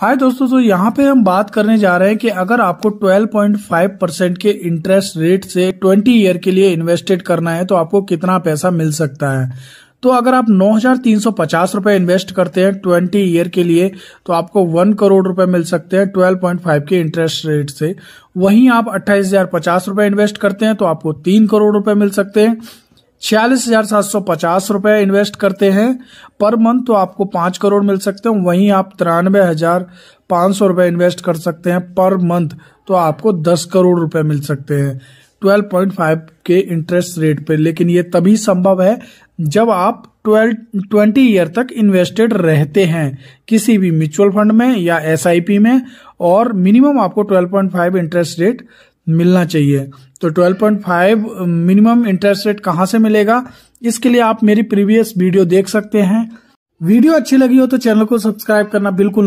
हाय दोस्तों तो यहाँ पे हम बात करने जा रहे हैं कि अगर आपको 12.5 परसेंट के इंटरेस्ट रेट से 20 ईयर के लिए इन्वेस्टेड करना है तो आपको कितना पैसा मिल सकता है तो अगर आप नौ हजार तीन सौ पचास इन्वेस्ट करते हैं ट्वेंटी ईयर के लिए तो आपको वन करोड़ रुपए मिल सकते हैं ट्वेल्व पॉइंट फाइव के इंटरेस्ट रेट से वहीं आप अट्ठाईस हजार पचास इन्वेस्ट करते हैं तो आपको तीन करोड़ रुपए मिल सकते हैं छियालीस हजार सात सौ पचास रुपए इन्वेस्ट करते हैं पर मंथ तो आपको पांच करोड़ मिल सकते हैं वहीं आप तिरानवे हजार पांच सौ रुपए इन्वेस्ट कर सकते हैं पर मंथ तो आपको दस करोड़ रुपए मिल सकते हैं 12.5 के इंटरेस्ट रेट पे लेकिन ये तभी संभव है जब आप 12 20 ईयर तक इन्वेस्टेड रहते हैं किसी भी म्यूचुअल फंड में या एस में और मिनिमम आपको 12.5 इंटरेस्ट रेट मिलना चाहिए तो 12.5 मिनिमम इंटरेस्ट रेट कहाँ से मिलेगा इसके लिए आप मेरी प्रीवियस वीडियो देख सकते हैं वीडियो अच्छी लगी हो तो चैनल को सब्सक्राइब करना बिल्कुल